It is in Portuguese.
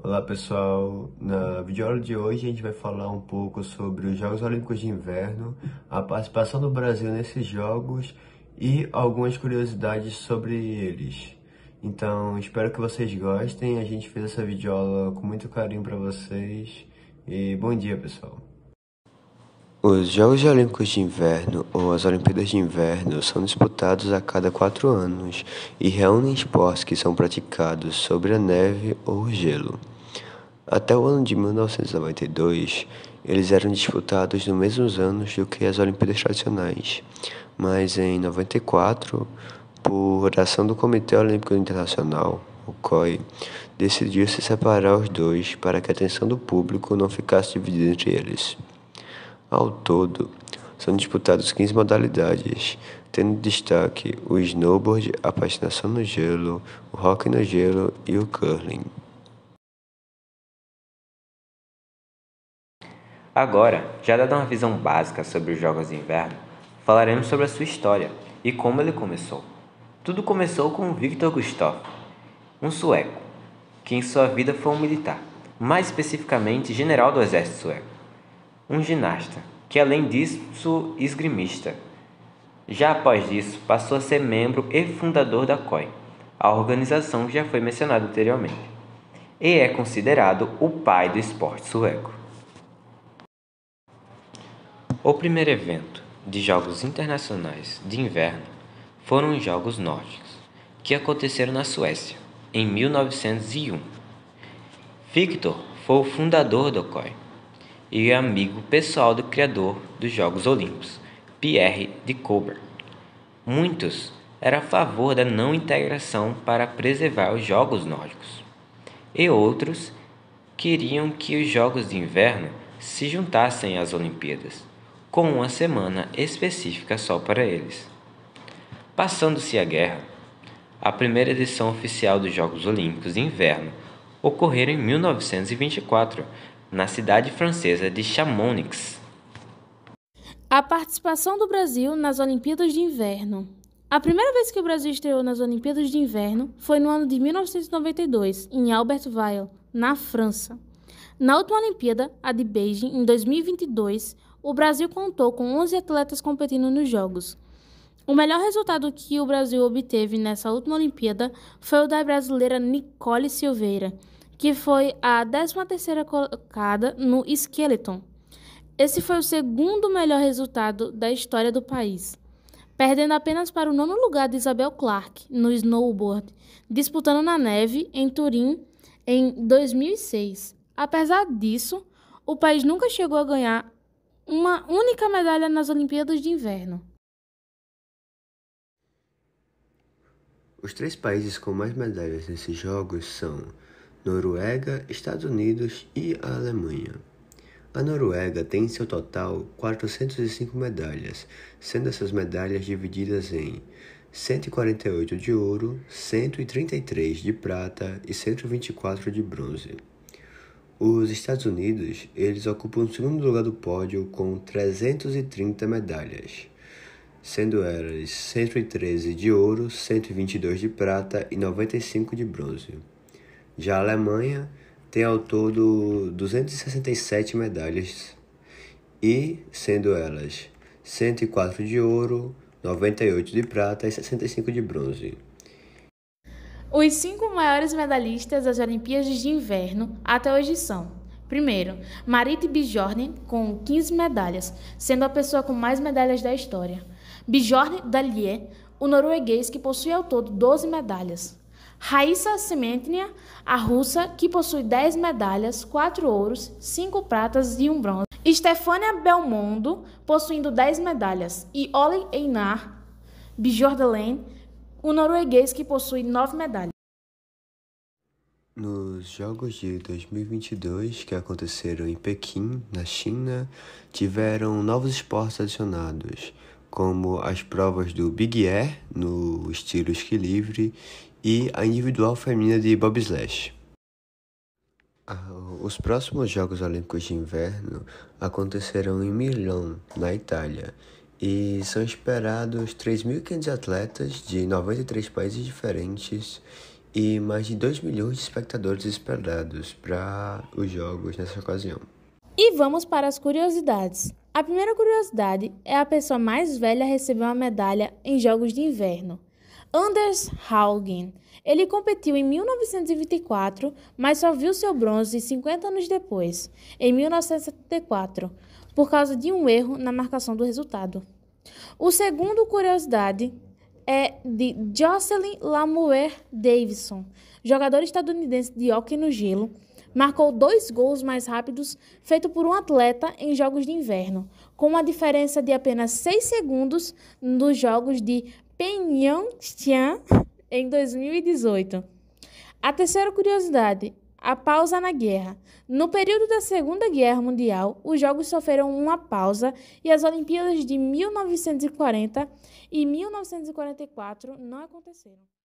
Olá pessoal, na videoaula de hoje a gente vai falar um pouco sobre os Jogos Olímpicos de Inverno, a participação do Brasil nesses jogos e algumas curiosidades sobre eles. Então, espero que vocês gostem. A gente fez essa videoaula com muito carinho para vocês e bom dia, pessoal. Os Jogos Olímpicos de Inverno ou as Olimpíadas de Inverno são disputados a cada quatro anos e reúnem esportes que são praticados sobre a neve ou o gelo. Até o ano de 1992, eles eram disputados nos mesmos anos do que as Olimpíadas tradicionais, mas em 94, por ação do Comitê Olímpico Internacional, o COI, decidiu se separar os dois para que a atenção do público não ficasse dividida entre eles. Ao todo, são disputadas 15 modalidades, tendo destaque o snowboard, a patinação no gelo, o hockey no gelo e o curling. Agora, já dada uma visão básica sobre os Jogos de Inverno, falaremos sobre a sua história e como ele começou. Tudo começou com Victor Gustav, um sueco, que em sua vida foi um militar, mais especificamente general do exército sueco um ginasta, que além disso esgrimista. Já após isso, passou a ser membro e fundador da COI, a organização que já foi mencionada anteriormente, e é considerado o pai do esporte sueco. O primeiro evento de jogos internacionais de inverno foram os Jogos Nórdicos, que aconteceram na Suécia em 1901. Victor foi o fundador do COI e amigo pessoal do criador dos Jogos Olímpicos, Pierre de Coubertin. Muitos eram a favor da não integração para preservar os Jogos Nórdicos, e outros queriam que os Jogos de Inverno se juntassem às Olimpíadas, com uma semana específica só para eles. Passando-se a guerra, a primeira edição oficial dos Jogos Olímpicos de Inverno ocorreram em 1924, na cidade francesa de Chamonix. A participação do Brasil nas Olimpíadas de Inverno. A primeira vez que o Brasil estreou nas Olimpíadas de Inverno foi no ano de 1992, em Albertville, na França. Na última Olimpíada, a de Beijing, em 2022, o Brasil contou com 11 atletas competindo nos Jogos. O melhor resultado que o Brasil obteve nessa última Olimpíada foi o da brasileira Nicole Silveira, que foi a 13ª colocada no Skeleton. Esse foi o segundo melhor resultado da história do país, perdendo apenas para o nono lugar de Isabel Clark no snowboard, disputando na neve em Turim em 2006. Apesar disso, o país nunca chegou a ganhar uma única medalha nas Olimpíadas de Inverno. Os três países com mais medalhas nesses jogos são Noruega, Estados Unidos e a Alemanha. A Noruega tem em seu total 405 medalhas, sendo essas medalhas divididas em 148 de ouro, 133 de prata e 124 de bronze. Os Estados Unidos, eles ocupam o segundo lugar do pódio com 330 medalhas, sendo elas 113 de ouro, 122 de prata e 95 de bronze. Já a Alemanha tem ao todo 267 medalhas, e sendo elas 104 de ouro, 98 de prata e 65 de bronze. Os cinco maiores medalhistas das Olimpíadas de Inverno até hoje são: primeiro, Marit Bjorn com 15 medalhas, sendo a pessoa com mais medalhas da história. Bjorn Dalier, o norueguês que possui ao todo 12 medalhas. Raíssa Sementnia, a russa, que possui 10 medalhas, 4 ouros, 5 pratas e 1 um bronze. Stefania Belmondo, possuindo 10 medalhas. E Ole Einar Bjordalen, o norueguês, que possui 9 medalhas. Nos Jogos de 2022 que aconteceram em Pequim, na China, tiveram novos esportes adicionados, como as provas do Big Air, no estilo esqui livre, e a individual feminina de bobsleigh. Ah, os próximos Jogos Olímpicos de Inverno acontecerão em Milão, na Itália, e são esperados 3.500 atletas de 93 países diferentes e mais de 2 milhões de espectadores esperados para os Jogos nessa ocasião. E vamos para as curiosidades. A primeira curiosidade é a pessoa mais velha a receber uma medalha em Jogos de Inverno. Anders Haugen. Ele competiu em 1924, mas só viu seu bronze 50 anos depois, em 1974, por causa de um erro na marcação do resultado. O segundo curiosidade é de Jocelyn Lamoureux Davidson, jogador estadunidense de hockey no gelo, marcou dois gols mais rápidos feito por um atleta em jogos de inverno, com uma diferença de apenas 6 segundos nos jogos de Pyeongchang em 2018. A terceira curiosidade a pausa na guerra. No período da Segunda Guerra Mundial, os Jogos sofreram uma pausa e as Olimpíadas de 1940 e 1944 não aconteceram.